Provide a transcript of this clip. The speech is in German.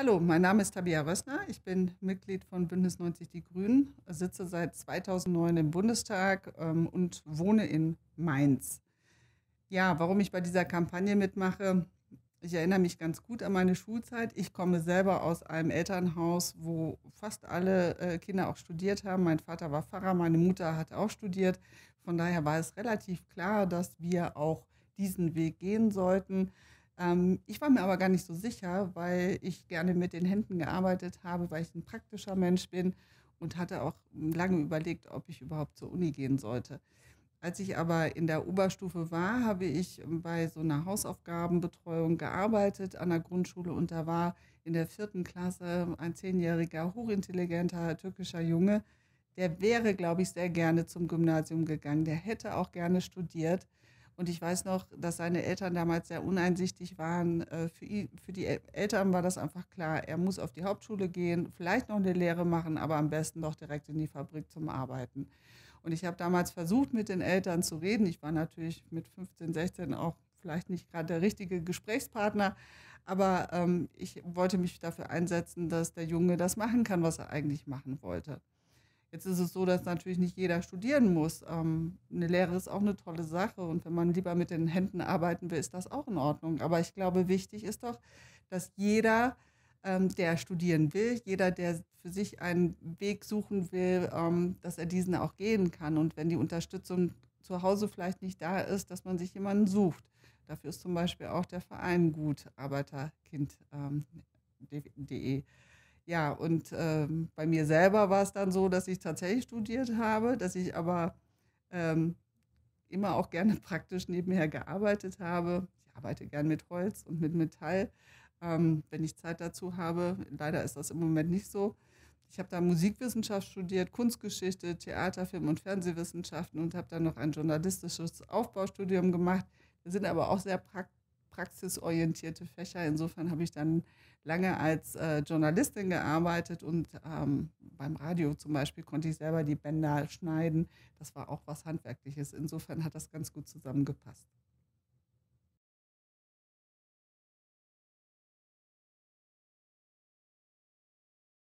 Hallo, mein Name ist Tabia Rössner. Ich bin Mitglied von Bündnis 90 Die Grünen, sitze seit 2009 im Bundestag ähm, und wohne in Mainz. Ja, warum ich bei dieser Kampagne mitmache, ich erinnere mich ganz gut an meine Schulzeit. Ich komme selber aus einem Elternhaus, wo fast alle äh, Kinder auch studiert haben. Mein Vater war Pfarrer, meine Mutter hat auch studiert. Von daher war es relativ klar, dass wir auch diesen Weg gehen sollten. Ähm, ich war mir aber gar nicht so sicher, weil ich gerne mit den Händen gearbeitet habe, weil ich ein praktischer Mensch bin und hatte auch lange überlegt, ob ich überhaupt zur Uni gehen sollte. Als ich aber in der Oberstufe war, habe ich bei so einer Hausaufgabenbetreuung gearbeitet an der Grundschule und da war in der vierten Klasse ein zehnjähriger, hochintelligenter türkischer Junge, der wäre, glaube ich, sehr gerne zum Gymnasium gegangen, der hätte auch gerne studiert, und ich weiß noch, dass seine Eltern damals sehr uneinsichtig waren. Äh, für, ihn, für die Eltern war das einfach klar, er muss auf die Hauptschule gehen, vielleicht noch eine Lehre machen, aber am besten doch direkt in die Fabrik zum Arbeiten. Und ich habe damals versucht, mit den Eltern zu reden. Ich war natürlich mit 15, 16 auch vielleicht nicht gerade der richtige Gesprächspartner, aber ähm, ich wollte mich dafür einsetzen, dass der Junge das machen kann, was er eigentlich machen wollte. Jetzt ist es so, dass natürlich nicht jeder studieren muss. Ähm, eine Lehre ist auch eine tolle Sache und wenn man lieber mit den Händen arbeiten will, ist das auch in Ordnung. Aber ich glaube, wichtig ist doch, dass jeder, ähm, der studieren will, jeder, der für sich einen Weg suchen will, ähm, dass er diesen auch gehen kann. Und wenn die Unterstützung zu Hause vielleicht nicht da ist, dass man sich jemanden sucht. Dafür ist zum Beispiel auch der Verein gut, arbeiterkind.de. Ähm, ja, und ähm, bei mir selber war es dann so, dass ich tatsächlich studiert habe, dass ich aber ähm, immer auch gerne praktisch nebenher gearbeitet habe. Ich arbeite gern mit Holz und mit Metall, ähm, wenn ich Zeit dazu habe. Leider ist das im Moment nicht so. Ich habe da Musikwissenschaft studiert, Kunstgeschichte, Theater, Film und Fernsehwissenschaften und habe dann noch ein journalistisches Aufbaustudium gemacht. Wir sind aber auch sehr praktisch praxisorientierte Fächer. Insofern habe ich dann lange als äh, Journalistin gearbeitet und ähm, beim Radio zum Beispiel konnte ich selber die Bänder schneiden. Das war auch was Handwerkliches. Insofern hat das ganz gut zusammengepasst.